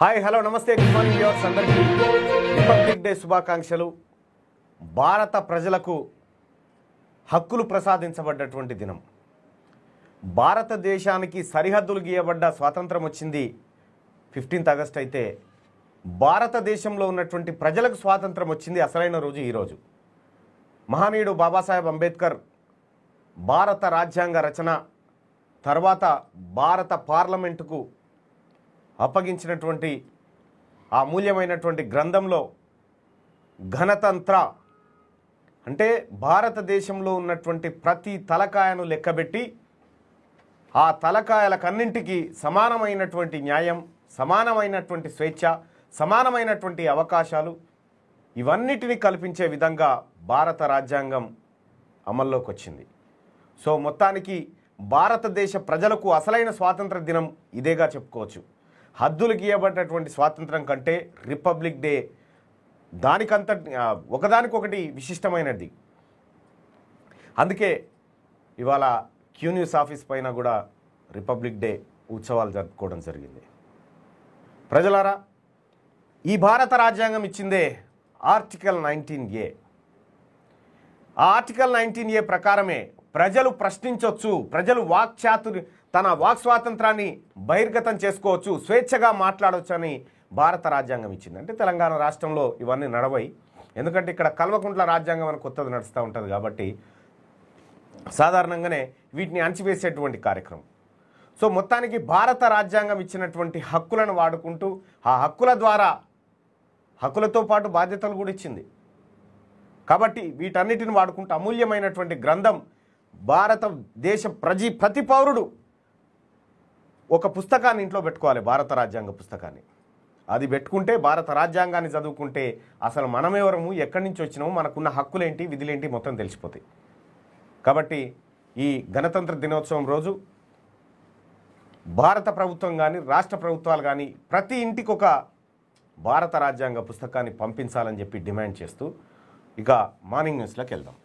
hi hello నమస్తే good morning viewers అందరికీ republic day శుభాకాంక్షలు భారత ప్రజలకు హక్కులు ప్రసాదించబడ్డటువంటి దినం భారతదేశానికి సరిహద్దులు గీయబడ్డ స్వాతంత్రం వచ్చింది ఫిఫ్టీన్త్ ఆగస్ట్ అయితే భారతదేశంలో ఉన్నటువంటి ప్రజలకు స్వాతంత్రం వచ్చింది అసలైన రోజు ఈరోజు మహనీయుడు బాబాసాహెబ్ అంబేద్కర్ భారత రాజ్యాంగ రచన తర్వాత భారత పార్లమెంటుకు అప్పగించినటువంటి ఆ అమూల్యమైనటువంటి గ్రంథంలో ఘనతంత్ర అంటే భారతదేశంలో ఉన్నటువంటి ప్రతి తలకాయను లెక్కబెట్టి ఆ తలకాయలకన్నింటికి సమానమైనటువంటి న్యాయం సమానమైనటువంటి స్వేచ్ఛ సమానమైనటువంటి అవకాశాలు ఇవన్నిటిని కల్పించే విధంగా భారత రాజ్యాంగం అమల్లోకి వచ్చింది సో మొత్తానికి భారతదేశ ప్రజలకు అసలైన స్వాతంత్ర దినం ఇదేగా చెప్పుకోవచ్చు హద్దులు ఇవ్వబడినటువంటి స్వాతంత్రం కంటే రిపబ్లిక్ డే దానికంత ఒకదానికొకటి విశిష్టమైనది అందుకే ఇవాళ క్యూ న్యూస్ ఆఫీస్ పైన కూడా రిపబ్లిక్ డే ఉత్సవాలు జరుపుకోవడం జరిగింది ప్రజలారా ఈ భారత రాజ్యాంగం ఇచ్చిందే article nineteen A article nineteen A ప్రకారమే ప్రజలు ప్రశ్నించవచ్చు ప్రజలు వాక్చాతురి తన వాక్ స్వాతంత్రాన్ని బహిర్గతం చేసుకోవచ్చు స్వేచ్ఛగా మాట్లాడవచ్చు అని భారత రాజ్యాంగం ఇచ్చింది అంటే తెలంగాణ రాష్ట్రంలో ఇవన్నీ నడవై ఎందుకంటే ఇక్కడ కల్వకుంట్ల రాజ్యాంగం అని కొత్తది నడుస్తూ ఉంటుంది కాబట్టి సాధారణంగానే వీటిని అణచివేసేటువంటి కార్యక్రమం సో మొత్తానికి భారత రాజ్యాంగం ఇచ్చినటువంటి హక్కులను వాడుకుంటూ ఆ హక్కుల ద్వారా హక్కులతో పాటు బాధ్యతలు కూడా ఇచ్చింది కాబట్టి వీటన్నిటిని వాడుకుంటూ అమూల్యమైనటువంటి గ్రంథం భారతదేశ ప్రజీ ప్రతి పౌరుడు ఒక పుస్తకాన్ని ఇంట్లో పెట్టుకోవాలి భారత రాజ్యాంగ పుస్తకాన్ని అది పెట్టుకుంటే భారత రాజ్యాంగాన్ని చదువుకుంటే అసలు మనమెవరము ఎక్కడి నుంచి వచ్చినాము మనకున్న హక్కులేంటి విధులేంటి మొత్తం తెలిసిపోతాయి కాబట్టి ఈ గణతంత్ర దినోత్సవం రోజు భారత ప్రభుత్వం కానీ రాష్ట్ర ప్రభుత్వాలు కానీ ప్రతి ఇంటికి ఒక భారత రాజ్యాంగ పుస్తకాన్ని పంపించాలని చెప్పి డిమాండ్ చేస్తూ ఇక మార్నింగ్ న్యూస్లోకి వెళ్దాం